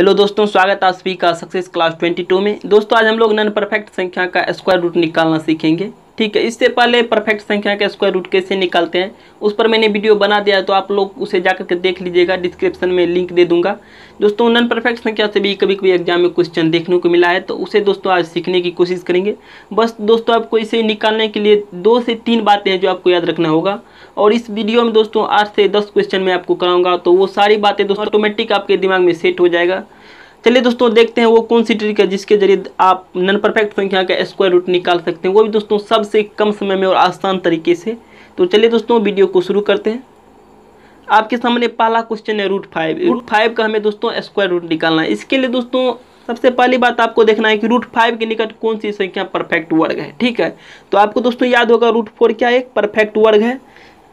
hello दोस्तों स्वागत है सभी का सक्सेस क्लास 22 में दोस्तों आज हम लोग नन परफेक्ट संख्या का स्क्वायर रूट निकालना सीखेंगे ठीक है इससे पहले परफेक्ट संख्या के स्क्वायर रूट कैसे निकालते हैं उस पर मैंने वीडियो बना दिया है तो आप लोग उसे जा करके देख लीजिएगा डिस्क्रिप्शन में लिंक दे दूंगा दोस्तों नॉन परफेक्ट संख्या से भी कभी कभी एग्जाम में क्वेश्चन देखने को मिला है तो उसे दोस्तों आज सीखने की कोशिश करेंगे बस दोस्तों आपको इसे निकालने के लिए दो से तीन बातें हैं जो आपको याद रखना होगा और इस वीडियो में दोस्तों आठ से दस क्वेश्चन मैं आपको कराऊंगा तो वो सारी बातें दोस्तों ऑटोमेटिक आपके दिमाग में सेट हो जाएगा चलिए दोस्तों देखते हैं वो कौन सी ट्रिक है जिसके जरिए आप नन परफेक्ट संख्या का स्क्वायर रूट निकाल सकते हैं वो भी दोस्तों सबसे कम समय में और आसान तरीके से तो चलिए दोस्तों वीडियो को शुरू करते हैं आपके सामने पहला क्वेश्चन है रूट फाइव रूट फाइव का हमें दोस्तों स्क्वायर रूट निकालना है इसके लिए दोस्तों सबसे पहली बात आपको देखना है कि रूट फाइव के निकट कौन सी संख्या परफेक्ट वर्ग है ठीक है तो आपको दोस्तों याद होगा रूट फोर क्या एक परफेक्ट वर्ग है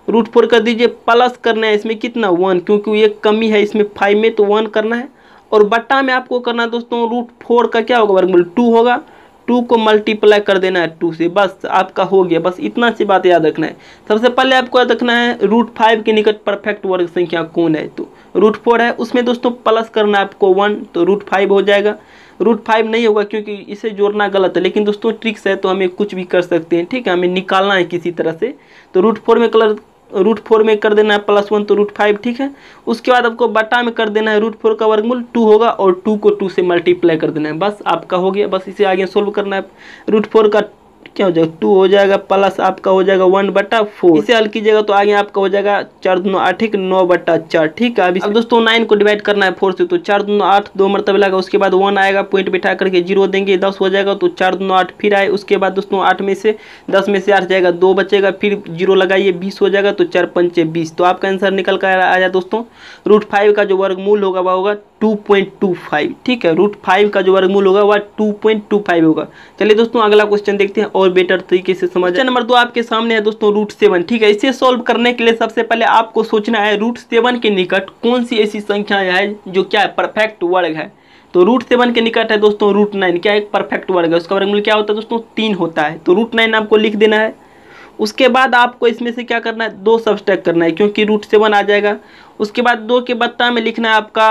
रूट फोर कर दीजिए प्लस करना है इसमें कितना वन क्योंकि ये कमी है इसमें फाइव में तो वन करना है और बट्टा में आपको करना है दोस्तों रूट फोर का क्या होगा वर्गमूल टू होगा टू को मल्टीप्लाई कर देना है टू से बस आपका हो गया बस इतना सी बात याद रखना है सबसे पहले आपको याद रखना है रूट फाइव के निकट परफेक्ट वर्ग संख्या कौन है तो रूट फोर है उसमें दोस्तों प्लस करना है आपको वन तो रूट फाइव हो जाएगा रूट फाइव नहीं होगा क्योंकि इसे जोड़ना गलत है लेकिन दोस्तों ट्रिक्स है तो हमें कुछ भी कर सकते हैं ठीक है हमें निकालना है किसी तरह से तो रूट फोर में कलर रूट फोर में कर देना है प्लस वन तो रूट फाइव ठीक है उसके बाद आपको बटा में कर देना है रूट फोर का वर्गमूल टू होगा और टू को टू से मल्टीप्लाई कर देना है बस आपका हो गया बस इसे आगे सोल्व करना है रूट फोर का क्या हो जाएगा टू हो जाएगा प्लस आपका हो जाएगा वन बट्टा फोर इसे हल कीजिएगा तो आगे आपका हो जाएगा चार दोनों आठ एक नौ बट्टा चार ठीक है अभी अब दोस्तों नाइन को डिवाइड करना है फोर से तो चार दोनों आठ दो मरतब लगा उसके बाद वन आएगा पॉइंट बिठा करके जीरो देंगे दस हो जाएगा तो चार दोनों आठ फिर आए उसके बाद दोस्तों आठ में से दस में से आठ जाएगा दो बचेगा फिर जीरो लगाइए बीस हो जाएगा तो चार पंचे बीस तो आपका आंसर निकल कर आया दोस्तों रूट फाइव का जो मूल होगा वह होगा टू पॉइंट टू फाइव ठीक है रूट फाइव का जो वर्गमूल होगा वह टू पॉइंट टू फाइव होगा चलिए दोस्तों अगला क्वेश्चन देखते हैं और और बेटर तरीके से समझ नंबर दो आपके सामने है दोस्तों रूट सेवन ठीक है इसे सॉल्व करने के लिए सबसे पहले आपको सोचना है रूट सेवन के निकट कौन सी ऐसी संख्या है जो क्या है परफेक्ट वर्ग है तो रूट सेवन के निकट है दोस्तों रूट नाइन क्या एक परफेक्ट वर्ग है उसका वर्गमूल क्या होता है दोस्तों तीन होता है तो रूट नाइन आपको लिख देना है उसके बाद आपको इसमें से क्या करना है दो सब्सट्रैक्ट करना है क्योंकि रूट सेवन आ जाएगा उसके बाद दो के बत्ता में लिखना है आपका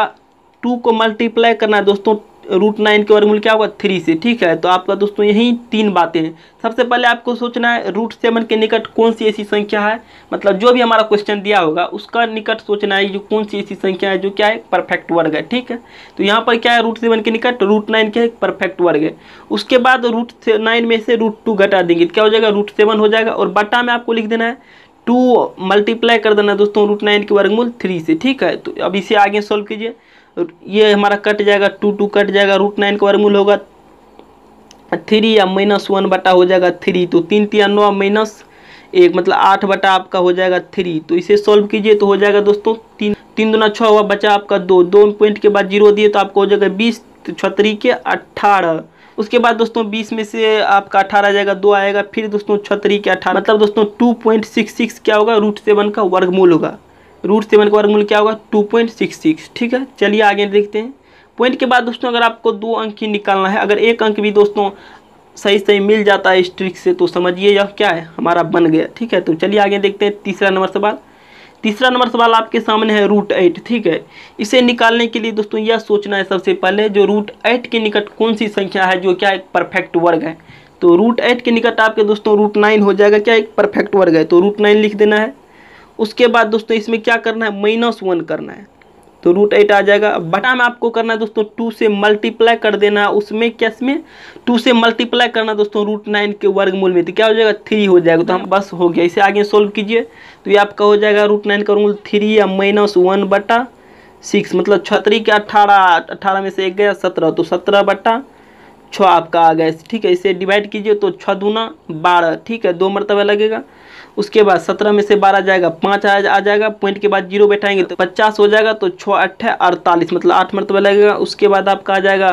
टू को मल्टीप्लाई करना है दोस्तों रूट नाइन के वर्गमूल क्या होगा थ्री से ठीक है तो आपका दोस्तों यही तीन बातें हैं सबसे पहले आपको सोचना है रूट सेवन के निकट कौन सी ऐसी संख्या है मतलब जो भी हमारा क्वेश्चन दिया होगा उसका निकट सोचना है जो कौन सी ऐसी संख्या है जो क्या है परफेक्ट वर्ग है ठीक है तो यहाँ पर क्या है रूट सेवन के निकट रूट नाइन के परफेक्ट वर्ग है उसके बाद रूट नाइन में से रूट टू घटा देंगे तो क्या हो जाएगा रूट सेवन हो जाएगा और बटा में आपको लिख देना है टू मल्टीप्लाई कर देना दोस्तों रूट नाइन के वर्गमूल थ्री से ठीक है तो अब इसे आगे सॉल्व कीजिए ये हमारा कट जाएगा टू टू कट जाएगा रूट नाइन का वर्गमूल होगा थ्री या माइनस वन बटा हो जाएगा थ्री तो तीन तीन नौ माइनस एक मतलब आठ बटा आपका हो जाएगा थ्री तो इसे सॉल्व कीजिए तो हो जाएगा दोस्तों तीन तीन दुना छः हुआ बचा आपका दो दो पॉइंट के बाद जीरो दिए तो आपको हो जाएगा बीस तो छतरी के अट्ठारह उसके बाद दोस्तों बीस में से आपका अठारह जाएगा दो आएगा फिर दोस्तों छतरी के अठारह मतलब दोस्तों टू पॉइंट सिक्स सिक्स क्या होगा रूट सेवन का वर्गमूल होगा रूट सेवन का वर्गमूल क्या होगा टू पॉइंट सिक्स सिक्स ठीक है चलिए आगे देखते हैं पॉइंट के बाद दोस्तों अगर आपको दो अंक ही निकालना है अगर एक अंक भी दोस्तों सही सही मिल जाता है इस ट्रिक से तो समझिए यह क्या है हमारा बन गया ठीक है तो चलिए आगे देखते हैं तीसरा नंबर सवाल तीसरा नंबर सवाल आपके सामने है रूट एट ठीक है इसे निकालने के लिए दोस्तों यह सोचना है सबसे पहले जो रूट एट के निकट कौन सी संख्या है जो क्या एक परफेक्ट वर्ग है तो रूट एट के निकट आपके दोस्तों रूट नाइन हो जाएगा क्या एक परफेक्ट वर्ग है तो रूट नाइन लिख देना है उसके बाद दोस्तों इसमें क्या करना है माइनस वन करना है तो रूट एट आ जाएगा बटा में आपको करना है दोस्तों टू से मल्टीप्लाई कर देना है उसमें क्या इसमें टू से मल्टीप्लाई करना दोस्तों रूट नाइन के वर्गमूल में तो क्या हो जाएगा थ्री हो जाएगा तो हम बस हो गया इसे आगे सोल्व कीजिए तो ये आपका हो जाएगा रूट नाइन का मूल थ्री या माइनस वन बटा सिक्स मतलब छतरी के अट्ठारह अट्ठारह में से एक गया सत्रह तो सत्रह बटा छः आपका आ गया ठीक है इसे डिवाइड कीजिए तो छ दूना बारह ठीक है दो मरतबा लगेगा उसके बाद सत्रह में से बारह जाएगा पाँच आ, आ जाएगा पॉइंट के बाद जीरो बैठाएंगे तो पचास हो जाएगा तो छः अट्ठे अड़तालीस मतलब आठ मरतबा लगेगा उसके बाद आपका आ जाएगा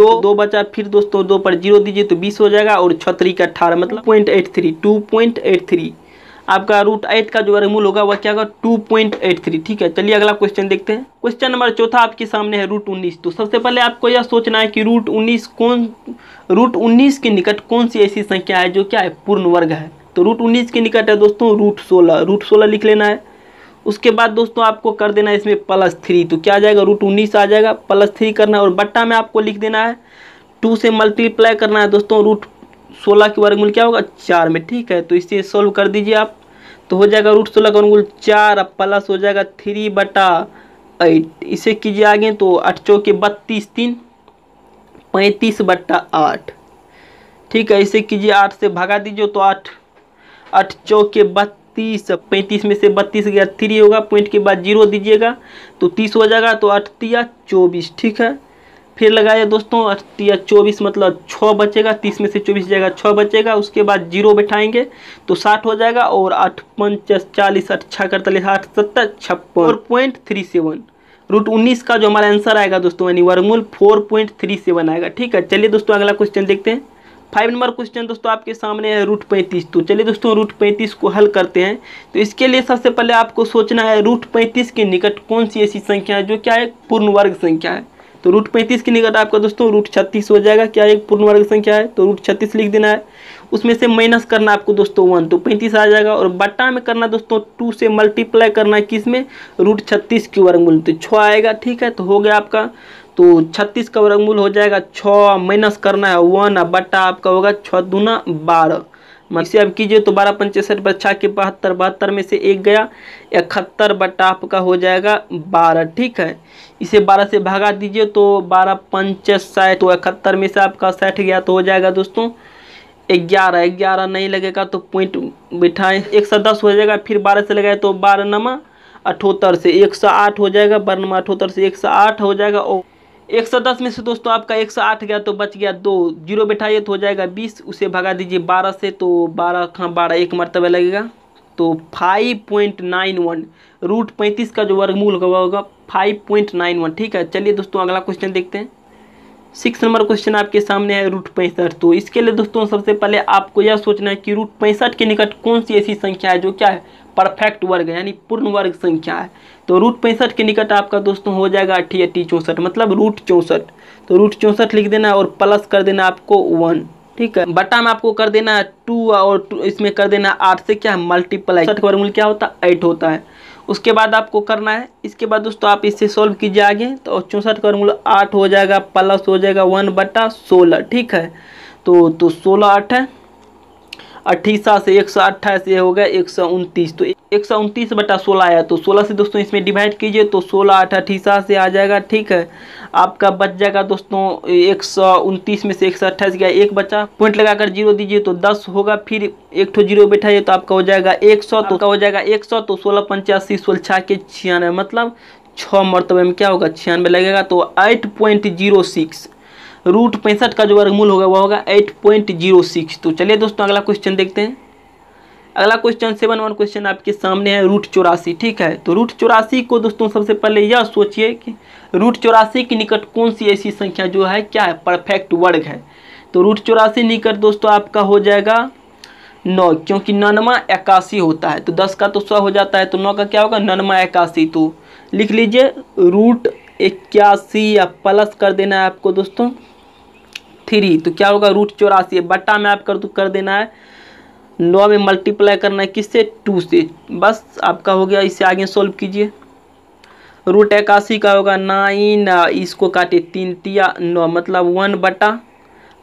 दो दो बचा फिर दोस्तों दो पर जीरो दीजिए तो बीस हो जाएगा और छतरी का अट्ठारह मतलब point eight three two point eight three आपका रूट एट का जो वर्गमूल होगा वह क्या होगा टू पॉइंट एट थ्री ठीक है चलिए अगला क्वेश्चन देखते हैं क्वेश्चन नंबर चौथा आपके सामने है रूट उन्नीस तो सबसे पहले आपको यह सोचना है कि रूट उन्नीस कौन रूट उन्नीस के निकट कौन सी ऐसी संख्या है जो क्या है पूर्ण वर्ग है तो रूट उन्नीस के निकट है दोस्तों रूट सोलह रूट सोलह लिख लेना है उसके बाद दोस्तों आपको कर देना है इसमें प्लस थ्री तो क्या आ जाएगा रूट उन्नीस आ जाएगा प्लस थ्री करना है और बट्टा में आपको लिख देना है टू से मल्टीप्लाई करना है दोस्तों रूट सोलह के वर्गमूल क्या होगा चार में ठीक है तो इसे सॉल्व कर दीजिए आप तो हो जाएगा रूट सोलह का अनुकूल चार प्लस हो जाएगा थ्री बटा एट इसे कीजिए आगे तो आठ चौके बत्तीस तीन पैंतीस बट्टा आठ ठीक है इसे कीजिए आठ से भागा दीजिए तो आठ आठ चौके बत्तीस पैंतीस में से बत्तीस गया थ्री होगा पॉइंट के बाद जीरो दीजिएगा तो तीस हो जाएगा तो आठ चौबीस ठीक है फिर लगाया दोस्तों चौबीस मतलब छः बचेगा तीस में से चौबीस जाएगा छः बचेगा उसके बाद जीरो बैठाएंगे तो साठ हो जाएगा और आठ पंच चालीस अट्ठा करतालीस आठ सत्तर छप्पन और पॉइंट थ्री सेवन रूट उन्नीस का जो हमारा आंसर आएगा दोस्तों यानी वर्मूल फोर पॉइंट थ्री सेवन आएगा ठीक है चलिए दोस्तों अगला क्वेश्चन देखते हैं फाइव नंबर क्वेश्चन दोस्तों आपके सामने है रूट पैंतीस तो चलिए दोस्तों रूट पैंतीस को हल करते हैं तो इसके लिए सबसे पहले आपको सोचना है रूट पैंतीस के निकट कौन सी ऐसी संख्या है जो क्या है पूर्ण वर्ग संख्या है तो रूट पैंतीस के निकट आपका दोस्तों रूट छत्तीस हो जाएगा क्या एक पूर्ण वर्ग संख्या है तो रूट छत्तीस लिख देना है उसमें से माइनस करना आपको दोस्तों वन तो पैंतीस आ जाएगा और बट्टा में करना दोस्तों टू से मल्टीप्लाई करना है किस में रूट छत्तीस की वर्गमूल तो छः आएगा ठीक है तो हो गया आपका तो छत्तीस का वर्गमूल हो जाएगा छः माइनस करना है वन बट्टा आपका होगा छः दूना बारह इसे अब कीजिए तो बारह पंचसठ बच्चा के बहत्तर बहत्तर में से एक गया इकहत्तर बट्टा आपका हो जाएगा बारह ठीक है इसे बारह से भागा दीजिए तो बारह पंच साठ तो इकहत्तर में से आपका साठ गया तो हो जाएगा दोस्तों ग्यारह ग्यारह नहीं लगेगा तो पॉइंट बिठाएं एक सौ दस हो जाएगा फिर बारह से लगाए तो बारह नमा अठहत्तर से एक सौ आठ हो जाएगा बारह नमा अठहत्तर से एक सौ आठ हो जाएगा और 110 में से दोस्तों आपका 108 गया तो बच गया दो जीरो बैठाइए तो हो जाएगा 20 उसे भगा दीजिए 12 से तो 12 खां हाँ, बारह एक मरतबा लगेगा तो 5.91 रूट पैंतीस का जो वर्गमूल होगा होगा वन ठीक है चलिए दोस्तों अगला क्वेश्चन देखते हैं सिक्स नंबर क्वेश्चन आपके सामने है रूट पैंसठ तो इसके लिए दोस्तों सबसे पहले आपको यह सोचना है कि रूट पैंसठ के निकट कौन सी ऐसी संख्या है जो क्या है परफेक्ट वर्ग है यानी पूर्ण वर्ग संख्या है तो रूट पैंसठ के निकट आपका दोस्तों हो जाएगा अट्ठी अट्ठी चौंसठ मतलब रूट चौंसठ तो रूट चौंसठ लिख देना और प्लस कर देना आपको वन ठीक है बटा में आपको कर देना टू और टू इसमें कर देना आठ से क्या है मल्टीप्लाई वर्गमूल क्या होता है एट होता है उसके बाद आपको करना है इसके बाद दोस्तों आप इससे सॉल्व कीजिए आगे तो चौंसठ का मूल आठ हो जाएगा प्लस हो जाएगा वन बटा सोलह ठीक है तो तो सोलह आठ है अट्ठीसा से एक सौ अट्ठाईस ये हो गया एक सौ उनतीस तो एक सौ उनतीस बटा सोलह आया तो सोलह से दोस्तों इसमें डिवाइड कीजिए तो सोलह आठ अठीसा से आ जाएगा ठीक है आपका बच जाएगा दोस्तों एक सौ उनतीस में से एक सौ अट्ठाईस गया एक बचा पॉइंट लगाकर जीरो दीजिए तो दस होगा फिर एक ठो जीरो बैठा है तो आपका हो जाएगा एक सौ तो हो जाएगा एक सौ तो सोलह पंचासी सोलह छः के छियानवे मतलब छः मरतबे में क्या होगा छियानवे लगेगा तो eight point zero six root पैंसठ का जो वर्गमूल होगा वह होगा एट पॉइंट जीरो सिक्स तो चलिए दोस्तों अगला क्वेश्चन देखते हैं अगला क्वेश्चन सेवन वन क्वेश्चन आपके सामने है रूट चौरासी ठीक है तो रूट चौरासी को दोस्तों सबसे पहले यह सोचिए कि रूट चौरासी के निकट कौन सी ऐसी संख्या जो है क्या है परफेक्ट वर्ग है तो रूट चौरासी निकट दोस्तों आपका हो जाएगा नौ क्योंकि ननमा इक्यासी होता है तो दस का तो सौ हो जाता है तो नौ का क्या होगा ननमा इक्यासी तो लिख लीजिए रूट इक्यासी या प्लस कर देना है आपको दोस्तों थ्री तो क्या होगा रूट चौरासी बट्टा में आप कर कर देना है नौ में मल्टीप्लाई करना है किससे टू से बस आपका हो गया इसे आगे सॉल्व कीजिए रूट इक्यासी का होगा नाइन इसको काटे तीन तिया नौ मतलब वन बटा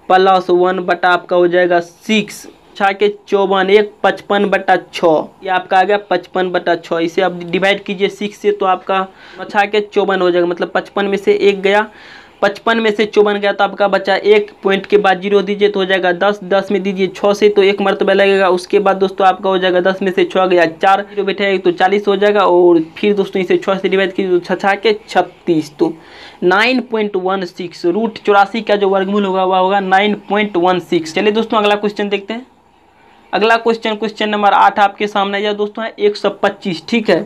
प्लस वन बटा आपका हो जाएगा सिक्स छा के चौवन एक पचपन बटा छः ये आपका आ गया पचपन बटा छः इसे आप डिवाइड कीजिए सिक्स से तो आपका छा के चौवन हो जाएगा मतलब पचपन में से एक गया पचपन में से चौवन गया तो आपका बच्चा एक पॉइंट के बाद जीरो दीजिए तो हो जाएगा दस दस में दीजिए छः से तो एक मरतबा लगेगा उसके बाद दोस्तों आपका हो जाएगा दस में से छः गया चार जो बैठेगा तो चालीस हो जाएगा और फिर दोस्तों इसे छः से डिवाइड कीजिए तो छछा के छत्तीस तो nine point one six root चौरासी का जो वर्गमूल होगा वह होगा नाइन पॉइंट वन सिक्स चलिए दोस्तों अगला क्वेश्चन देखते हैं अगला क्वेश्चन क्वेश्चन नंबर आठ आपके सामने आया दोस्तों है एक सौ पच्चीस ठीक है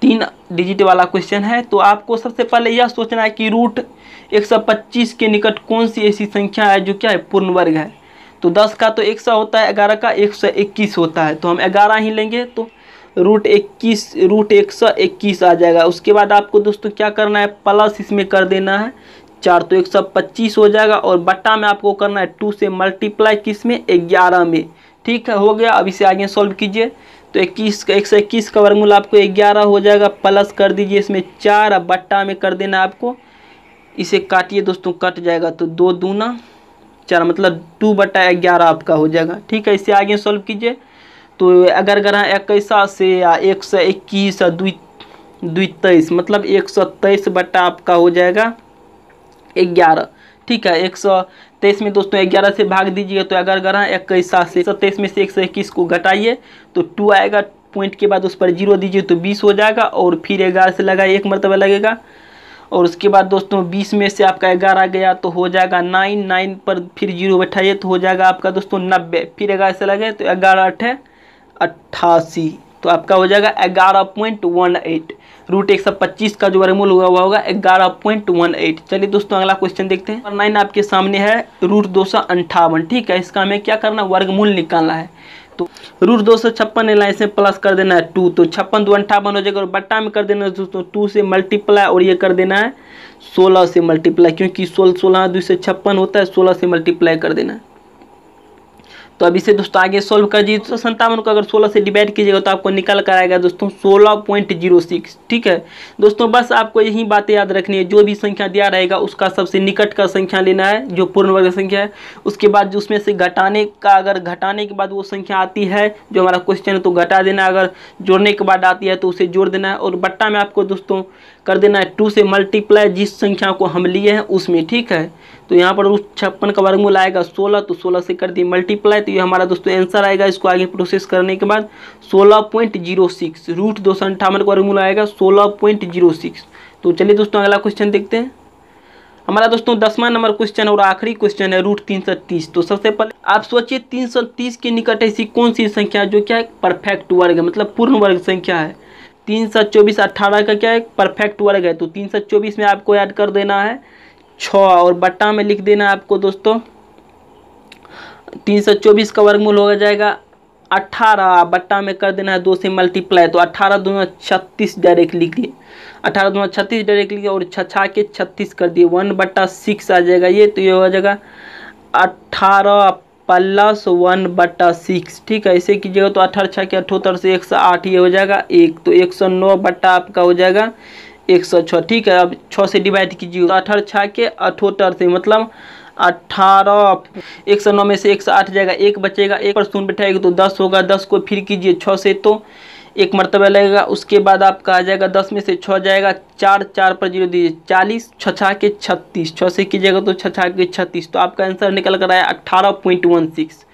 तीन डिजिट वाला क्वेश्चन है तो आपको सबसे पहले यह सोचना है कि रूट पच्चीस के निकट कौन सी ऐसी संख्या है जो क्या है पूर्ण वर्ग है तो 10 का तो 100 होता है 11 का 121 होता है तो हम 11 ही लेंगे तो रूट इक्कीस रूट एक सौ इक्कीस आ जाएगा उसके बाद आपको दोस्तों क्या करना है प्लस इसमें कर देना है चार तो एक सौ पच्चीस हो जाएगा और बट्टा में आपको करना है टू से मल्टीप्लाई किस में ग्यारह में ठीक है हो गया अब इसे आगे सॉल्व कीजिए तो इक्कीस का एक सौ इक्कीस का वर्गमूल आपको ग्यारह हो जाएगा प्लस कर दीजिए इसमें चार बट्टा में कर देना आपको इसे काटिए दोस्तों कट जाएगा तो दो दूना चार मतलब टू बटा ग्यारह आपका हो जाएगा ठीक है इसे आगे सॉल्व कीजिए तो अगर ग्रह इक्कीसा से या एक सौ इक्कीस दुई दुई तेईस मतलब एक सौ तेईस बटा आपका हो जाएगा ग्यारह ठीक है एक सौ तेईस में दोस्तों ग्यारह से भाग दीजिए तो अगर ग्रह इक्कीसा से सौ तेईस में से एक सौ इक्कीस को घटाइए तो टू आएगा पॉइंट के बाद उस पर जीरो दीजिए तो बीस हो जाएगा और फिर ग्यारह से लगाए एक मरतबा लगेगा और उसके बाद दोस्तों बीस में से आपका ग्यारह गया तो हो जाएगा नाइन नाइन पर फिर जीरो बैठाइए तो हो जाएगा आपका दोस्तों नब्बे फिर ग्यारह से लगे तो ग्यारह अठ अट्ठासी तो आपका हो जाएगा ग्यारह पॉइंट वन एट रूट एक सौ पच्चीस का जो वर्गमूल हुआ हुआ होगा ग्यारह पॉइंट वन एट चलिए दोस्तों अगला क्वेश्चन देखते हैं नाइन आपके सामने है रूट दो सौ अंठावन ठीक है इसका हमें क्या करना वर्गमूल निकालना है तो रूट दो सौ छप्पन है इसमें प्लस कर देना है टू तो छप्पन दो अंठावन हो जाएगा और बट्टा में कर देना है दोस्तों टू से मल्टीप्लाई और ये कर देना है सोलह से मल्टीप्लाई क्योंकि सोलह सोलह दो सौ छप्पन होता है सोलह से मल्टीप्लाई कर देना है तो अब इसे दोस्तों आगे सोल्व कर दीजिए तो संतावन को अगर 16 से डिवाइड कीजिएगा तो आपको निकल कर आएगा दोस्तों 16.06 ठीक है दोस्तों बस आपको यही बातें याद रखनी है जो भी संख्या दिया रहेगा उसका सबसे निकट का संख्या लेना है जो पूर्ण वर्ग संख्या है उसके बाद जो उसमें से घटाने का अगर घटाने के बाद वो संख्या आती है जो हमारा क्वेश्चन है तो घटा देना अगर जोड़ने के बाद आती है तो उसे जोड़ देना है और बट्टा में आपको दोस्तों कर देना है टू से मल्टीप्लाई जिस संख्या को हम लिए हैं उसमें ठीक है तो यहाँ पर उस छप्पन का वर्गमूल आएगा सोलह तो सोलह से कर दिए मल्टीप्लाई तो ये हमारा दोस्तों आंसर आएगा इसको आगे प्रोसेस करने के बाद सोलह पॉइंट जीरो सिक्स रूट दो सौ अंठावन का वर्गमूल आएगा सोलह पॉइंट जीरो सिक्स तो चलिए दोस्तों अगला क्वेश्चन देखते हैं हमारा दोस्तों दसवां नंबर क्वेश्चन और आखिरी क्वेश्चन है रूट तीन सौ तीस तो सबसे पहले आप सोचिए तीन सौ तीस के निकट ऐसी कौन सी संख्या जो क्या है परफेक्ट वर्ग मतलब पूर्ण वर्ग संख्या है तीन सौ चौबीस अट्ठारह का क्या है परफेक्ट वर्ग है तो तीन सौ चौबीस में आपको ऐड कर देना है छ और बट्टा में लिख देना है आपको दोस्तों तीन सौ चौबीस का वर्गमूल हो जाएगा अट्ठारह बट्टा में कर देना है दो से मल्टीप्लाई तो अट्ठारह दो छत्तीस डायरेक्ट लिख दिए अठारह दो छत्तीस डायरेक्ट लिखिए और छछा के छत्तीस कर दिए वन बट्टा सिक्स आ जाएगा ये तो ये हो जाएगा अट्ठारह प्लस वन बट्टा सिक्स ठीक है ऐसे कीजिएगा तो अठारह छः के अठहत्तर से एक सौ आठ ये हो जाएगा एक तो एक सौ नौ बट्टा आपका हो जाएगा एक सौ छः ठीक है अब छः से डिवाइड कीजिए तो अठारह छः के अठहत्तर से मतलब अट्ठारह एक सौ नौ में से एक सौ आठ जाएगा एक बचेगा एक पर शून्य बैठाएगा तो दस होगा दस को फिर कीजिए छः से तो एक मरतबा लगेगा उसके बाद आपका आ जाएगा दस में से छः जाएगा चार चार पर जीरो दीजिए चालीस छछा के छत्तीस छः से कीजिएगा तो छछा के छत्तीस तो आपका आंसर निकल कर आया अट्ठारह पॉइंट वन सिक्स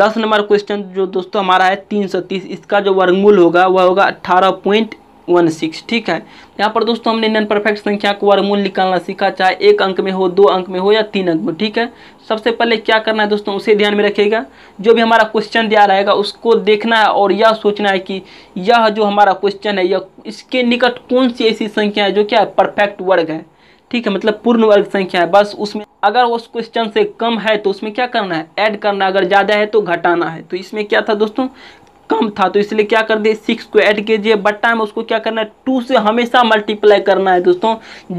दस नंबर क्वेश्चन जो दोस्तों हमारा है तीन सौ तीस इसका जो वर्गमूल होगा वह होगा अट्ठारह पॉइंट वन सिक्स ठीक है यहाँ पर दोस्तों हमने नन परफेक्ट संख्या को वर्गमूल निकालना सीखा चाहे एक अंक में हो दो अंक में हो या तीन अंक में ठीक है सबसे पहले क्या करना है दोस्तों उसे ध्यान में रखिएगा जो भी हमारा क्वेश्चन दिया रहेगा उसको देखना है और यह सोचना है कि यह जो हमारा क्वेश्चन है यह इसके निकट कौन सी ऐसी संख्या है जो क्या है परफेक्ट वर्ग है ठीक है मतलब पूर्ण वर्ग संख्या है बस उसमें अगर उस क्वेश्चन से कम है तो उसमें क्या करना है ऐड करना अगर ज़्यादा है तो घटाना है तो इसमें क्या था दोस्तों कम था तो इसलिए क्या कर दिए सिक्स को ऐड कीजिए बट्टा में उसको क्या करना है टू से हमेशा मल्टीप्लाई करना है दोस्तों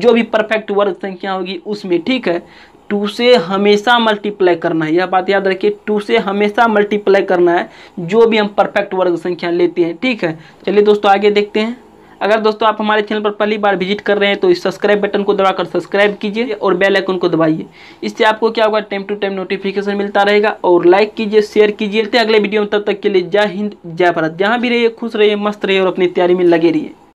जो भी परफेक्ट वर्ग संख्या होगी उसमें ठीक है टू से हमेशा मल्टीप्लाई करना है यह बात याद रखिए टू से हमेशा मल्टीप्लाई करना है जो भी हम परफेक्ट वर्ग संख्या लेते हैं ठीक है चलिए दोस्तों आगे देखते हैं अगर दोस्तों आप हमारे चैनल पर पहली बार विजिट कर रहे हैं तो इस सब्सक्राइब बटन को दबाकर सब्सक्राइब कीजिए और बेल आइकन को दबाइए इससे आपको क्या होगा टाइम टू टाइम नोटिफिकेशन मिलता रहेगा और लाइक कीजिए शेयर कीजिए अगले वीडियो में तब तक के लिए जय हिंद जय भारत जहाँ भी रहिए खुश रहिए मस्त रहिए और अपनी तैयारी में लगे रहिए